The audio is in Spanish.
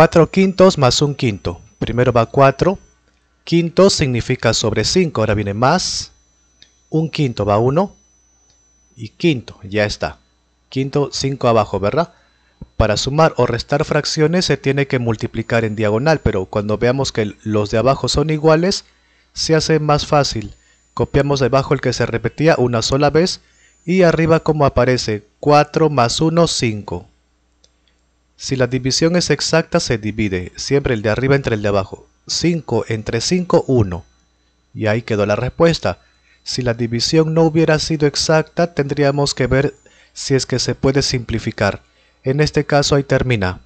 4 quintos más 1 quinto. Primero va 4. Quinto significa sobre 5. Ahora viene más. 1 quinto va 1. Y quinto, ya está. Quinto, 5 abajo, ¿verdad? Para sumar o restar fracciones se tiene que multiplicar en diagonal, pero cuando veamos que los de abajo son iguales, se hace más fácil. Copiamos debajo el que se repetía una sola vez y arriba como aparece 4 más 1, 5. Si la división es exacta se divide, siempre el de arriba entre el de abajo. 5 entre 5, 1. Y ahí quedó la respuesta. Si la división no hubiera sido exacta, tendríamos que ver si es que se puede simplificar. En este caso ahí termina.